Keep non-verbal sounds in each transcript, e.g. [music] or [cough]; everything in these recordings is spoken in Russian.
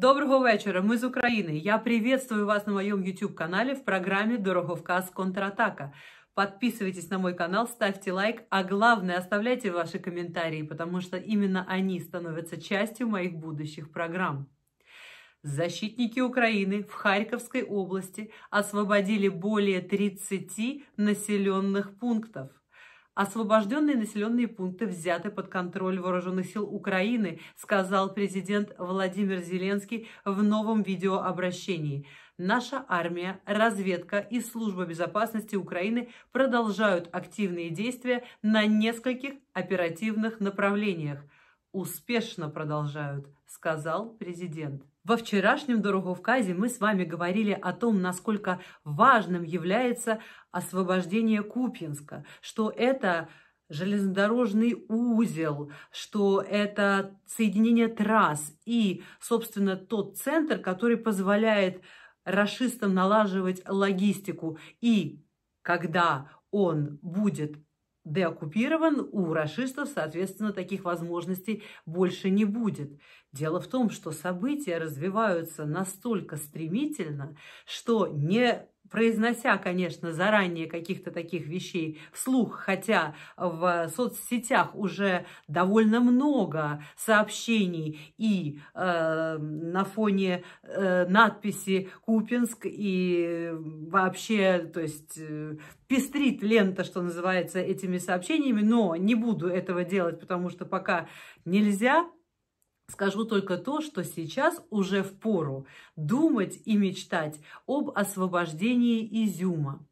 Доброго вечера, мы из Украины. Я приветствую вас на моем YouTube-канале в программе «Дороговказ Контратака». Подписывайтесь на мой канал, ставьте лайк, а главное, оставляйте ваши комментарии, потому что именно они становятся частью моих будущих программ. Защитники Украины в Харьковской области освободили более 30 населенных пунктов – Освобожденные населенные пункты взяты под контроль вооруженных сил Украины, сказал президент Владимир Зеленский в новом видеообращении. Наша армия, разведка и служба безопасности Украины продолжают активные действия на нескольких оперативных направлениях. Успешно продолжают, сказал президент. Во вчерашнем дороговказе мы с вами говорили о том, насколько важным является освобождение Купинска, что это железнодорожный узел, что это соединение трасс и, собственно, тот центр, который позволяет расистам налаживать логистику. И когда он будет деоккупирован, у рашистов, соответственно, таких возможностей больше не будет. Дело в том, что события развиваются настолько стремительно, что не произнося, конечно, заранее каких-то таких вещей вслух, хотя в соцсетях уже довольно много сообщений и э, на фоне э, надписи Купинск и вообще, то есть э, пестрит лента, что называется, этими сообщениями, но не буду этого делать, потому что пока нельзя, Скажу только то, что сейчас уже в пору думать и мечтать об освобождении Изюма.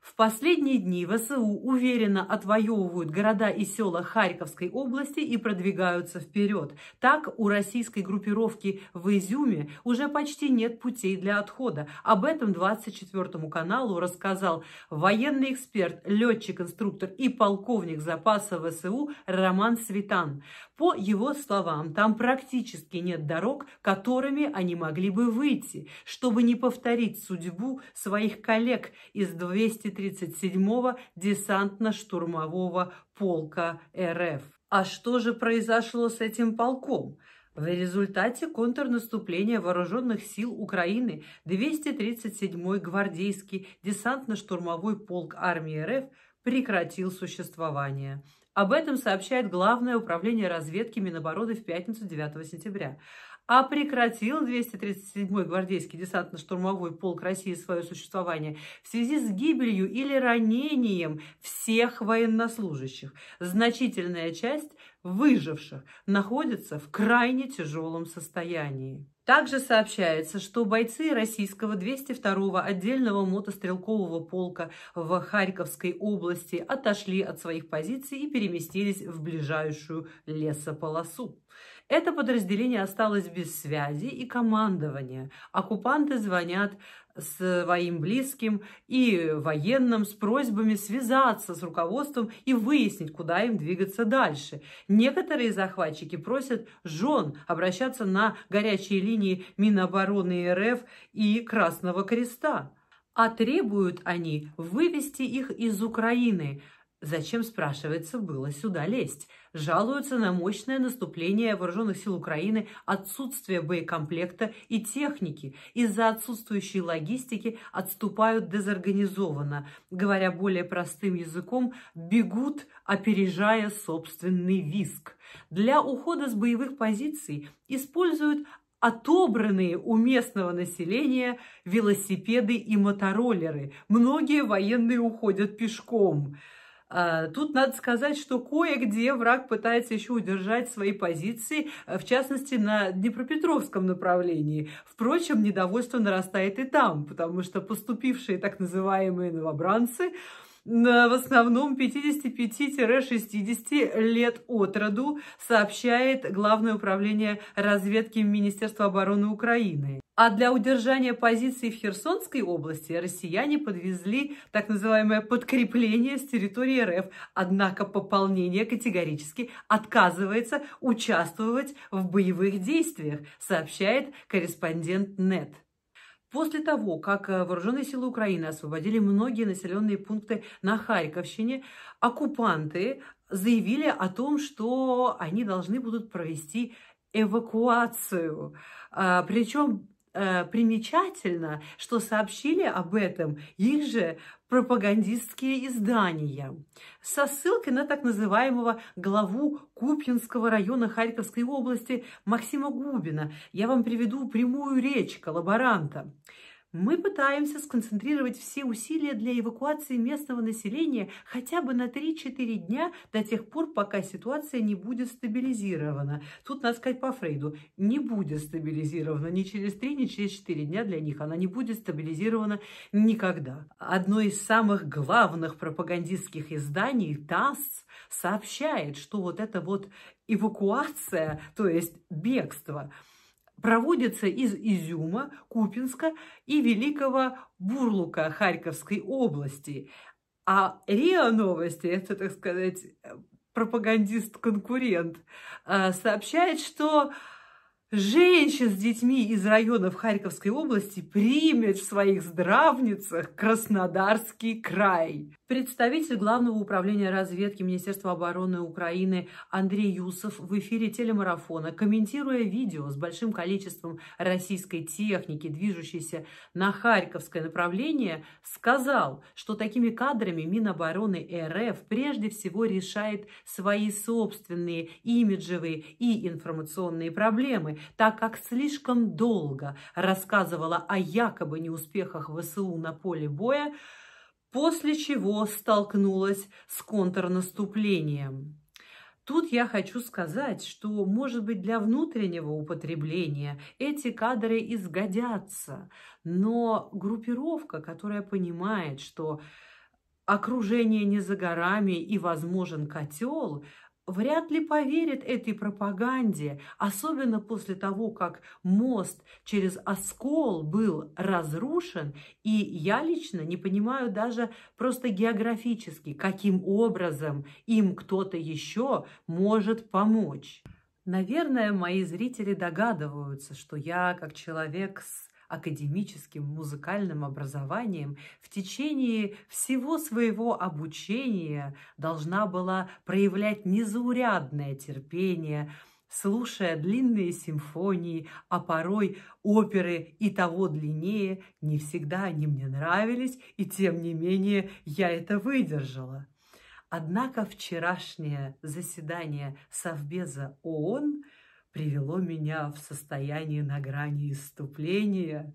В последние дни ВСУ уверенно отвоевывают города и села Харьковской области и продвигаются вперед. Так, у российской группировки в Изюме уже почти нет путей для отхода. Об этом 24-му каналу рассказал военный эксперт, летчик-инструктор и полковник запаса ВСУ Роман Светан. По его словам, там практически нет дорог, которыми они могли бы выйти, чтобы не повторить судьбу своих коллег из 200 237-го десантно-штурмового полка РФ. А что же произошло с этим полком? В результате контрнаступления вооруженных сил Украины 237-й гвардейский десантно-штурмовой полк армии РФ прекратил существование. Об этом сообщает Главное управление разведки Минобороны в пятницу 9 сентября а прекратил 237-й гвардейский десантно-штурмовой полк России свое существование в связи с гибелью или ранением всех военнослужащих. Значительная часть выживших находится в крайне тяжелом состоянии. Также сообщается, что бойцы российского 202-го отдельного мотострелкового полка в Харьковской области отошли от своих позиций и переместились в ближайшую лесополосу. Это подразделение осталось без связи и командования. Оккупанты звонят своим близким и военным с просьбами связаться с руководством и выяснить, куда им двигаться дальше. Некоторые захватчики просят жен обращаться на горячие линии Минобороны РФ и Красного Креста. А требуют они вывести их из Украины – Зачем, спрашивается, было сюда лезть? Жалуются на мощное наступление вооруженных сил Украины, отсутствие боекомплекта и техники. Из-за отсутствующей логистики отступают дезорганизованно. Говоря более простым языком, бегут, опережая собственный виск. Для ухода с боевых позиций используют отобранные у местного населения велосипеды и мотороллеры. Многие военные уходят пешком. А, тут надо сказать, что кое-где враг пытается еще удержать свои позиции, э, в частности, на Днепропетровском направлении. Впрочем, недовольство нарастает и там, потому что поступившие так называемые новобранцы э, в основном 55-60 лет от роду, сообщает Главное управление разведки Министерства обороны Украины. А для удержания позиций в Херсонской области россияне подвезли так называемое подкрепление с территории РФ. Однако пополнение категорически отказывается участвовать в боевых действиях, сообщает корреспондент НЕТ. После того, как э, вооруженные силы Украины освободили многие населенные пункты на Харьковщине, оккупанты заявили о том, что они должны будут провести эвакуацию. А, Причем Э, примечательно, что сообщили об этом их же пропагандистские издания со ссылкой на так называемого главу Купинского района Харьковской области Максима Губина. Я вам приведу прямую речь коллаборанта. Мы пытаемся сконцентрировать все усилия для эвакуации местного населения хотя бы на 3-4 дня до тех пор, пока ситуация не будет стабилизирована. Тут надо сказать по Фрейду, не будет стабилизирована ни через 3, ни через 4 дня для них. Она не будет стабилизирована никогда. Одно из самых главных пропагандистских изданий, ТАСС, сообщает, что вот эта вот эвакуация, то есть бегство – проводится из Изюма, Купинска и Великого Бурлука Харьковской области. А РИА Новости, это, так сказать, пропагандист-конкурент, э, сообщает, что женщин с детьми из районов Харьковской области примет в своих здравницах Краснодарский край. Представитель Главного управления разведки Министерства обороны Украины Андрей Юсов в эфире телемарафона, комментируя видео с большим количеством российской техники, движущейся на Харьковское направление, сказал, что такими кадрами Минобороны РФ прежде всего решает свои собственные имиджевые и информационные проблемы, так как слишком долго рассказывала о якобы неуспехах ВСУ на поле боя, после чего столкнулась с контрнаступлением. Тут я хочу сказать, что, может быть, для внутреннего употребления эти кадры изгодятся, но группировка, которая понимает, что окружение не за горами и возможен котел, вряд ли поверит этой пропаганде, особенно после того, как мост через Оскол был разрушен, и я лично не понимаю даже просто географически, каким образом им кто-то еще может помочь. Наверное, мои зрители догадываются, что я, как человек с академическим музыкальным образованием, в течение всего своего обучения должна была проявлять незаурядное терпение, слушая длинные симфонии, а порой оперы и того длиннее. Не всегда они мне нравились, и тем не менее я это выдержала. Однако вчерашнее заседание Совбеза ООН – привело меня в состояние на грани иступления.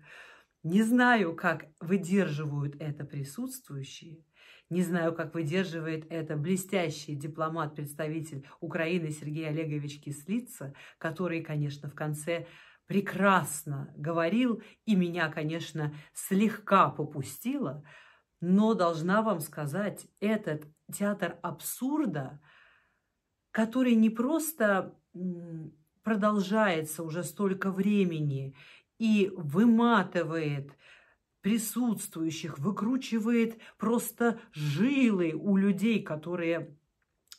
Не знаю, как выдерживают это присутствующие, не знаю, как выдерживает это блестящий дипломат-представитель Украины Сергей Олегович Кислица, который, конечно, в конце прекрасно говорил и меня, конечно, слегка попустило, но должна вам сказать, этот театр абсурда, который не просто продолжается уже столько времени и выматывает присутствующих, выкручивает просто жилы у людей, которые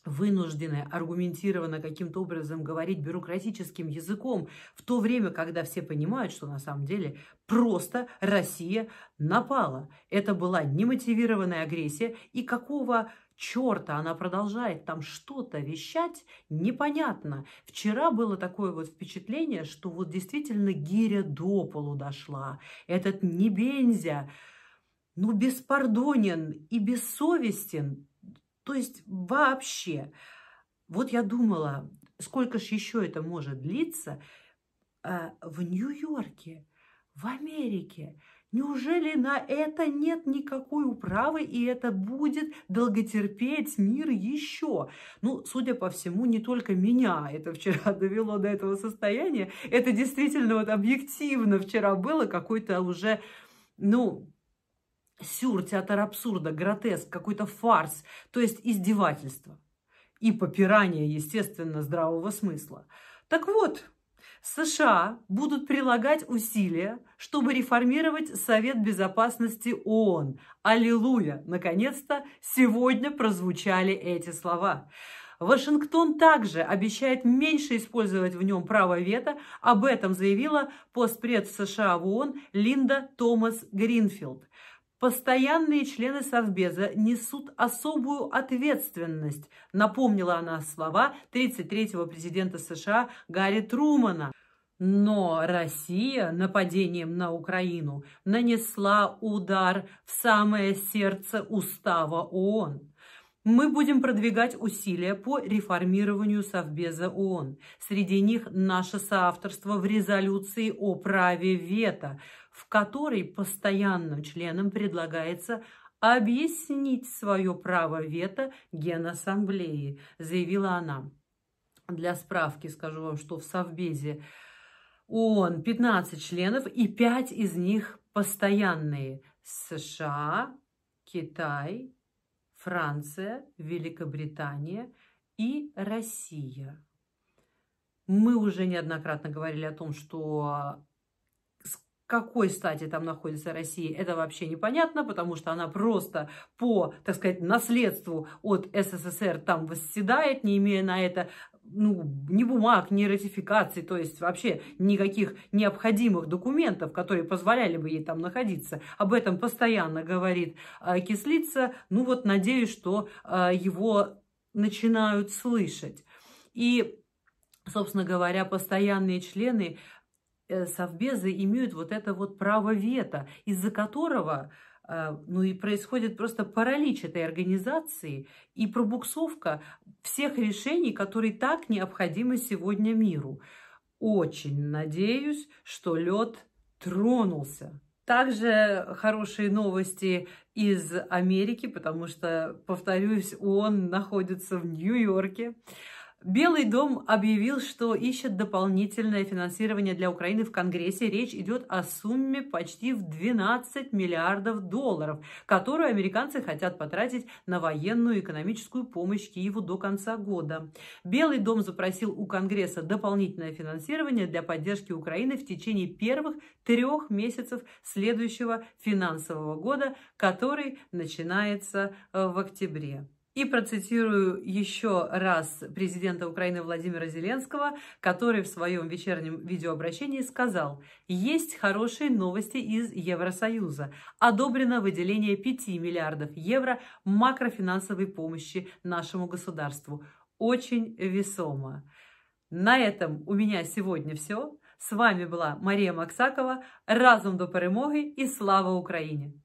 вынуждены аргументированно каким-то образом говорить бюрократическим языком, в то время, когда все понимают, что на самом деле просто Россия напала. Это была немотивированная агрессия, и какого черта, она продолжает там что-то вещать, непонятно. Вчера было такое вот впечатление, что вот действительно гиря до полу дошла. Этот Небензя, ну, беспардонен и бессовестен, то есть вообще. Вот я думала, сколько ж еще это может длиться э, в Нью-Йорке, в Америке, Неужели на это нет никакой управы, и это будет долготерпеть мир еще? Ну, судя по всему, не только меня это вчера [laughs] довело до этого состояния. Это действительно вот объективно вчера было какой-то уже, ну, сюр, театр абсурда, гротеск, какой-то фарс, то есть издевательство и попирание, естественно, здравого смысла. Так вот, США будут прилагать усилия, чтобы реформировать Совет Безопасности ООН. Аллилуйя! Наконец-то сегодня прозвучали эти слова. Вашингтон также обещает меньше использовать в нем право вето. Об этом заявила постпред США в ООН Линда Томас Гринфилд. Постоянные члены Совбеза несут особую ответственность, напомнила она слова 33-го президента США Гарри Трумана. Но Россия нападением на Украину нанесла удар в самое сердце устава ООН. Мы будем продвигать усилия по реформированию Совбеза ООН. Среди них наше соавторство в резолюции о праве вето, в которой постоянным членам предлагается объяснить свое право вето Генассамблеи, заявила она. Для справки скажу вам, что в Совбезе ООН 15 членов и 5 из них постоянные – США, Китай, Франция, Великобритания и Россия. Мы уже неоднократно говорили о том, что с какой стати там находится Россия, это вообще непонятно, потому что она просто по, так сказать, наследству от СССР там восседает, не имея на это ну, ни бумаг, ни ратификаций, то есть вообще никаких необходимых документов, которые позволяли бы ей там находиться. Об этом постоянно говорит а, Кислица. Ну вот надеюсь, что а, его начинают слышать. И, собственно говоря, постоянные члены э, Совбеза имеют вот это вот право вето, из-за которого Э, ну и происходит просто паралич этой организации и пробуксовка всех решений, которые так необходимы сегодня миру. Очень надеюсь, что лед тронулся. Также хорошие новости из Америки, потому что, повторюсь, он находится в Нью-Йорке. Белый дом объявил, что ищет дополнительное финансирование для Украины в Конгрессе. Речь идет о сумме почти в 12 миллиардов долларов, которую американцы хотят потратить на военную и экономическую помощь Киеву до конца года. Белый дом запросил у Конгресса дополнительное финансирование для поддержки Украины в течение первых трех месяцев следующего финансового года, который начинается э, в октябре. И процитирую еще раз президента Украины Владимира Зеленского, который в своем вечернем видеообращении сказал, есть хорошие новости из Евросоюза. Одобрено выделение 5 миллиардов евро макрофинансовой помощи нашему государству. Очень весомо. На этом у меня сегодня все. С вами была Мария Максакова. Разум до перемоги и слава Украине.